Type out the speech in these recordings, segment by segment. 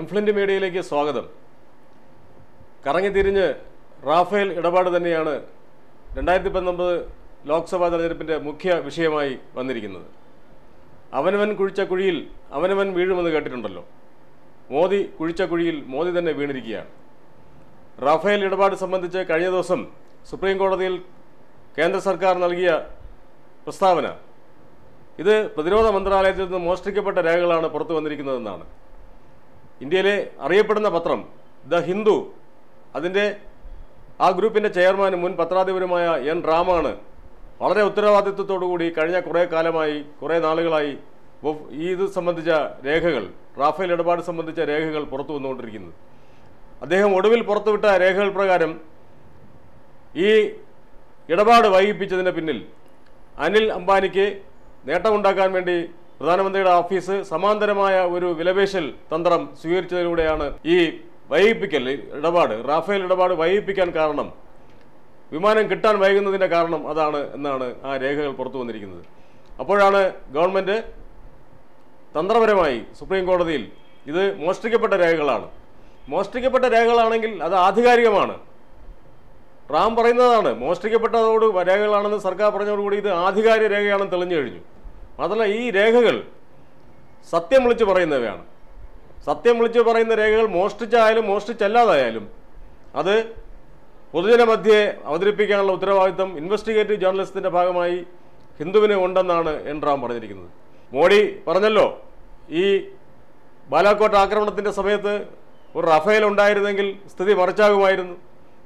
എംഫ്ലിൻ്റ് മീഡിയയിലേക്ക് സ്വാഗതം കറങ്ങിത്തിരിഞ്ഞ് റാഫേൽ ഇടപാട് തന്നെയാണ് രണ്ടായിരത്തി പത്തൊമ്പത് ലോക്സഭാ തെരഞ്ഞെടുപ്പിൻ്റെ മുഖ്യ വിഷയമായി വന്നിരിക്കുന്നത് അവനവൻ കുഴിച്ച കുഴിയിൽ അവനവൻ വീഴുമെന്ന് കേട്ടിട്ടുണ്ടല്ലോ മോദി കുഴിച്ച കുഴിയിൽ മോദി തന്നെ വീണിരിക്കുകയാണ് റാഫേൽ ഇടപാട് സംബന്ധിച്ച് കഴിഞ്ഞ ദിവസം സുപ്രീം കോടതിയിൽ കേന്ദ്ര സർക്കാർ നൽകിയ പ്രസ്താവന ഇത് പ്രതിരോധ മന്ത്രാലയത്തിൽ നിന്ന് മോഷ്ടിക്കപ്പെട്ട രേഖകളാണ് പുറത്തു വന്നിരിക്കുന്നതെന്നാണ് ഇന്ത്യയിലെ അറിയപ്പെടുന്ന പത്രം ദ ഹിന്ദു അതിൻ്റെ ആ ഗ്രൂപ്പിൻ്റെ ചെയർമാനും മുൻ പത്രാധിപരുമായ എൻ റാമാണ് വളരെ ഉത്തരവാദിത്വത്തോടുകൂടി കഴിഞ്ഞ കുറേ കാലമായി കുറേ നാളുകളായി ഈ ഇത് സംബന്ധിച്ച രേഖകൾ റാഫേൽ ഇടപാട് സംബന്ധിച്ച രേഖകൾ പുറത്തു വന്നുകൊണ്ടിരിക്കുന്നത് അദ്ദേഹം ഒടുവിൽ പുറത്തുവിട്ട രേഖകൾ പ്രകാരം ഈ ഇടപാട് വൈകിപ്പിച്ചതിന് പിന്നിൽ അനിൽ അംബാനിക്ക് നേട്ടമുണ്ടാക്കാൻ വേണ്ടി പ്രധാനമന്ത്രിയുടെ ഓഫീസ് സമാന്തരമായ ഒരു വിലപേശൽ തന്ത്രം സ്വീകരിച്ചതിലൂടെയാണ് ഈ വൈകിപ്പിക്കൽ ഇടപാട് റാഫേൽ ഇടപാട് വൈകിപ്പിക്കാൻ കാരണം വിമാനം കിട്ടാൻ വൈകുന്നതിൻ്റെ കാരണം അതാണ് എന്നാണ് ആ രേഖകൾ പുറത്തു വന്നിരിക്കുന്നത് അപ്പോഴാണ് ഗവൺമെൻറ് തന്ത്രപരമായി സുപ്രീം കോടതിയിൽ ഇത് മോഷ്ടിക്കപ്പെട്ട രേഖകളാണ് മോഷ്ടിക്കപ്പെട്ട രേഖകളാണെങ്കിൽ അത് ആധികാരികമാണ് റാം പറയുന്നതാണ് മോഷ്ടിക്കപ്പെട്ടതോട് രേഖകളാണെന്ന് സർക്കാർ പറഞ്ഞതോടുകൂടി ഇത് ആധികാരിക രേഖയാണെന്ന് തെളിഞ്ഞു കഴിഞ്ഞു മാത്രമല്ല ഈ രേഖകൾ സത്യം വിളിച്ചു പറയുന്നവയാണ് സത്യം വിളിച്ചു പറയുന്ന രേഖകൾ മോഷ്ടിച്ചായാലും മോഷ്ടിച്ചല്ലാതായാലും അത് പൊതുജന പൊതുജനമധ്യേ അവതരിപ്പിക്കാനുള്ള ഉത്തരവാദിത്തം ഇൻവെസ്റ്റിഗേറ്റീവ് ജേർണലിസത്തിൻ്റെ ഭാഗമായി ഹിന്ദുവിന് ഉണ്ടെന്നാണ് എൻ റാം പറഞ്ഞിരിക്കുന്നത് മോഡി പറഞ്ഞല്ലോ ഈ ബാലാക്കോട്ട് ആക്രമണത്തിൻ്റെ സമയത്ത് ഒരു റഫേൽ ഉണ്ടായിരുന്നെങ്കിൽ സ്ഥിതി മറിച്ചാകുമായിരുന്നു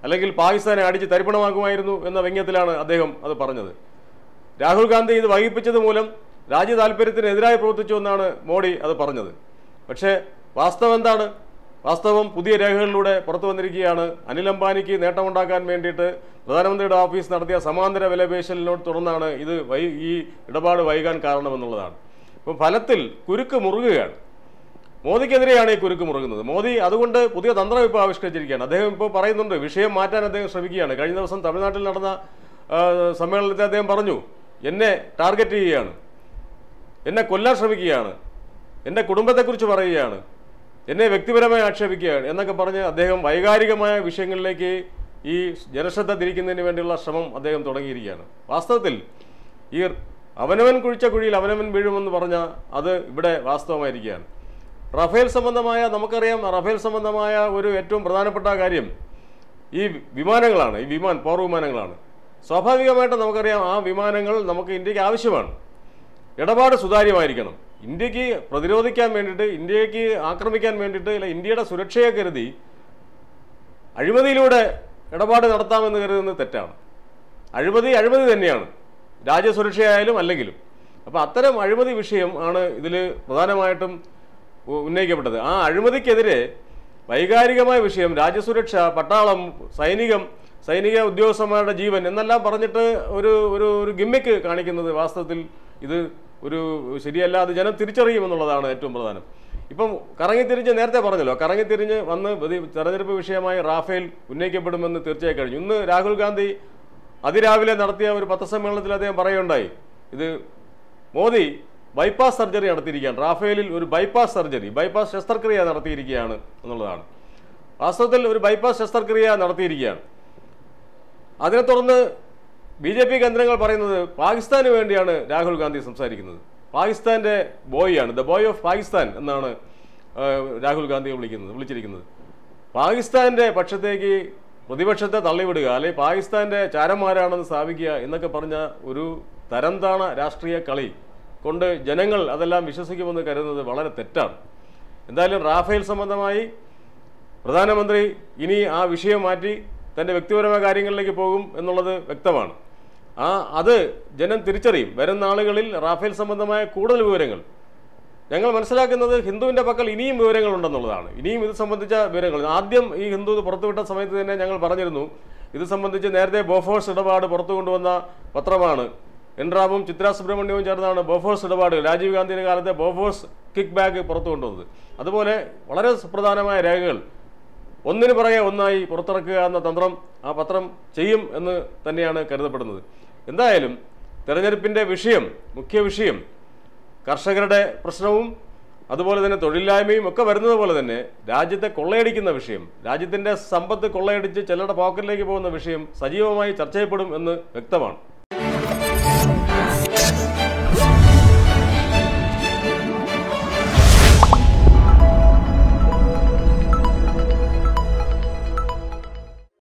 അല്ലെങ്കിൽ പാകിസ്ഥാനെ അടിച്ച് തരിപ്പണമാകുമായിരുന്നു എന്ന വ്യംഗ്യത്തിലാണ് അദ്ദേഹം അത് പറഞ്ഞത് രാഹുൽ ഗാന്ധി ഇത് വൈകിപ്പിച്ചത് മൂലം രാജ്യ താല്പര്യത്തിനെതിരായി പ്രവർത്തിച്ചു എന്നാണ് മോഡി അത് പറഞ്ഞത് പക്ഷേ വാസ്തവം എന്താണ് വാസ്തവം പുതിയ രേഖകളിലൂടെ പുറത്തു വന്നിരിക്കുകയാണ് അനിൽ അംബാനിക്ക് നേട്ടമുണ്ടാക്കാൻ വേണ്ടിയിട്ട് പ്രധാനമന്ത്രിയുടെ ഓഫീസ് നടത്തിയ സമാന്തര വിലപേശലിനോട് തുടർന്നാണ് ഇത് ഈ ഇടപാട് വൈകാൻ കാരണമെന്നുള്ളതാണ് ഇപ്പം ഫലത്തിൽ കുരുക്ക് മുറുകുകയാണ് മോദിക്കെതിരെയാണ് ഈ കുരുക്ക് മുറുകുന്നത് മോദി അതുകൊണ്ട് പുതിയ തന്ത്രം ഇപ്പോൾ ആവിഷ്കരിച്ചിരിക്കുകയാണ് അദ്ദേഹം ഇപ്പോൾ പറയുന്നുണ്ട് വിഷയം മാറ്റാൻ അദ്ദേഹം ശ്രമിക്കുകയാണ് കഴിഞ്ഞ ദിവസം തമിഴ്നാട്ടിൽ നടന്ന സമ്മേളനത്തിൽ അദ്ദേഹം പറഞ്ഞു എന്നെ ടാർഗറ്റ് ചെയ്യുകയാണ് എന്നെ കൊല്ലാൻ ശ്രമിക്കുകയാണ് എൻ്റെ കുടുംബത്തെക്കുറിച്ച് പറയുകയാണ് എന്നെ വ്യക്തിപരമായി ആക്ഷേപിക്കുകയാണ് എന്നൊക്കെ പറഞ്ഞ് അദ്ദേഹം വൈകാരികമായ വിഷയങ്ങളിലേക്ക് ഈ ജനശ്രദ്ധ തിരിക്കുന്നതിന് വേണ്ടിയുള്ള ശ്രമം അദ്ദേഹം തുടങ്ങിയിരിക്കുകയാണ് വാസ്തവത്തിൽ ഈ അവനവൻ കുഴിച്ച കുഴിയിൽ അവനവൻ വീഴുമെന്ന് പറഞ്ഞാൽ അത് ഇവിടെ വാസ്തവമായിരിക്കുകയാണ് റഫേൽ സംബന്ധമായ നമുക്കറിയാം റഫേൽ സംബന്ധമായ ഒരു ഏറ്റവും പ്രധാനപ്പെട്ട കാര്യം ഈ വിമാനങ്ങളാണ് ഈ വിമാൻ പോർ വിമാനങ്ങളാണ് സ്വാഭാവികമായിട്ട് നമുക്കറിയാം ആ വിമാനങ്ങൾ നമുക്ക് ഇന്ത്യക്ക് ആവശ്യമാണ് ഇടപാട് സുതാര്യമായിരിക്കണം ഇന്ത്യക്ക് പ്രതിരോധിക്കാൻ വേണ്ടിയിട്ട് ഇന്ത്യക്ക് ആക്രമിക്കാൻ വേണ്ടിയിട്ട് അല്ല ഇന്ത്യയുടെ സുരക്ഷയെ കരുതി അഴിമതിയിലൂടെ ഇടപാട് നടത്താമെന്ന് കരുതുന്നത് തെറ്റാണ് അഴിമതി അഴിമതി തന്നെയാണ് രാജ്യസുരക്ഷയായാലും അല്ലെങ്കിലും അപ്പോൾ അത്തരം അഴിമതി വിഷയം ആണ് ഇതിൽ പ്രധാനമായിട്ടും ഉന്നയിക്കപ്പെട്ടത് ആ അഴിമതിക്കെതിരെ വൈകാരികമായ വിഷയം രാജ്യസുരക്ഷ പട്ടാളം സൈനികം സൈനിക ഉദ്യോഗസ്ഥന്മാരുടെ ജീവൻ എന്നെല്ലാം പറഞ്ഞിട്ട് ഒരു ഒരു ഗിമ്മിക്ക് കാണിക്കുന്നത് വാസ്തവത്തിൽ ഇത് ഒരു ശരിയല്ല അത് ജനം തിരിച്ചറിയുമെന്നുള്ളതാണ് ഏറ്റവും പ്രധാനം ഇപ്പം കറങ്ങിത്തിരിഞ്ഞ് നേരത്തെ പറഞ്ഞല്ലോ കറങ്ങിത്തിരിഞ്ഞ് വന്ന് തെരഞ്ഞെടുപ്പ് വിഷയമായി റാഫേൽ ഉന്നയിക്കപ്പെടുമെന്ന് തീർച്ചയായും കഴിഞ്ഞു ഇന്ന് രാഹുൽ ഗാന്ധി അതിരാവിലെ നടത്തിയ ഒരു പത്രസമ്മേളനത്തിൽ അദ്ദേഹം പറയുണ്ടായി ഇത് മോദി ബൈപ്പാസ് സർജറി നടത്തിയിരിക്കുകയാണ് റാഫേലിൽ ഒരു ബൈപ്പാസ് സർജറി ബൈപ്പാസ് ശസ്ത്രക്രിയ നടത്തിയിരിക്കുകയാണ് എന്നുള്ളതാണ് വാസ്തവത്തിൽ ഒരു ബൈപ്പാസ് ശസ്ത്രക്രിയ നടത്തിയിരിക്കുകയാണ് അതിനെ തുടർന്ന് ബി ജെ പി കേന്ദ്രങ്ങൾ പറയുന്നത് പാകിസ്ഥാന് വേണ്ടിയാണ് രാഹുൽ ഗാന്ധി സംസാരിക്കുന്നത് ബോയ് ആണ് ദ ബോയ് ഓഫ് പാകിസ്ഥാൻ എന്നാണ് രാഹുൽ ഗാന്ധിയെ വിളിക്കുന്നത് വിളിച്ചിരിക്കുന്നത് പാകിസ്ഥാന്റെ പക്ഷത്തേക്ക് പ്രതിപക്ഷത്തെ തള്ളിവിടുക അല്ലെങ്കിൽ പാകിസ്ഥാന്റെ ചാരന്മാരാണെന്ന് സ്ഥാപിക്കുക എന്നൊക്കെ പറഞ്ഞ ഒരു തരംതാണ രാഷ്ട്രീയ കളി കൊണ്ട് ജനങ്ങൾ അതെല്ലാം വിശ്വസിക്കുമെന്ന് കരുതുന്നത് വളരെ തെറ്റാണ് എന്തായാലും റാഫേൽ സംബന്ധമായി പ്രധാനമന്ത്രി ഇനി ആ വിഷയം മാറ്റി തൻ്റെ വ്യക്തിപരമായ കാര്യങ്ങളിലേക്ക് പോകും എന്നുള്ളത് വ്യക്തമാണ് ആ അത് ജനം തിരിച്ചറിയും വരും നാളുകളിൽ റാഫേൽ സംബന്ധമായ കൂടുതൽ വിവരങ്ങൾ ഞങ്ങൾ മനസ്സിലാക്കുന്നത് ഹിന്ദുവിൻ്റെ പക്കൽ ഇനിയും വിവരങ്ങളുണ്ടെന്നുള്ളതാണ് ഇനിയും ഇത് സംബന്ധിച്ച വിവരങ്ങൾ ആദ്യം ഈ ഹിന്ദു പുറത്തുവിട്ട സമയത്ത് തന്നെ ഞങ്ങൾ പറഞ്ഞിരുന്നു ഇത് സംബന്ധിച്ച് നേരത്തെ ബോഫോഴ്സ് ഇടപാട് പുറത്തു കൊണ്ടുവന്ന പത്രമാണ് എൻറാവും ചിത്രാ സുബ്രഹ്മണ്യവും ചേർന്നാണ് ബോഫോഴ്സ് ഇടപാട് രാജീവ് ഗാന്ധിയുടെ കാലത്തെ ബോഫോഴ്സ് കിക്ക് ബാഗ് പുറത്തു കൊണ്ടുവന്നത് അതുപോലെ വളരെ സുപ്രധാനമായ രേഖകൾ ഒന്നിനു പുറകെ ഒന്നായി പുറത്തിറക്കുക എന്ന തന്ത്രം ആ പത്രം ചെയ്യും എന്ന് തന്നെയാണ് കരുതപ്പെടുന്നത് എന്തായാലും തെരഞ്ഞെടുപ്പിൻ്റെ വിഷയം മുഖ്യ വിഷയം കർഷകരുടെ പ്രശ്നവും അതുപോലെ തന്നെ തൊഴിലില്ലായ്മയും ഒക്കെ വരുന്നത് പോലെ തന്നെ രാജ്യത്തെ കൊള്ളയടിക്കുന്ന വിഷയം രാജ്യത്തിൻ്റെ സമ്പത്ത് കൊള്ളയടിച്ച് ചിലരുടെ പോക്കറ്റിലേക്ക് പോകുന്ന വിഷയം സജീവമായി ചർച്ച ചെയ്യപ്പെടും എന്ന് വ്യക്തമാണ്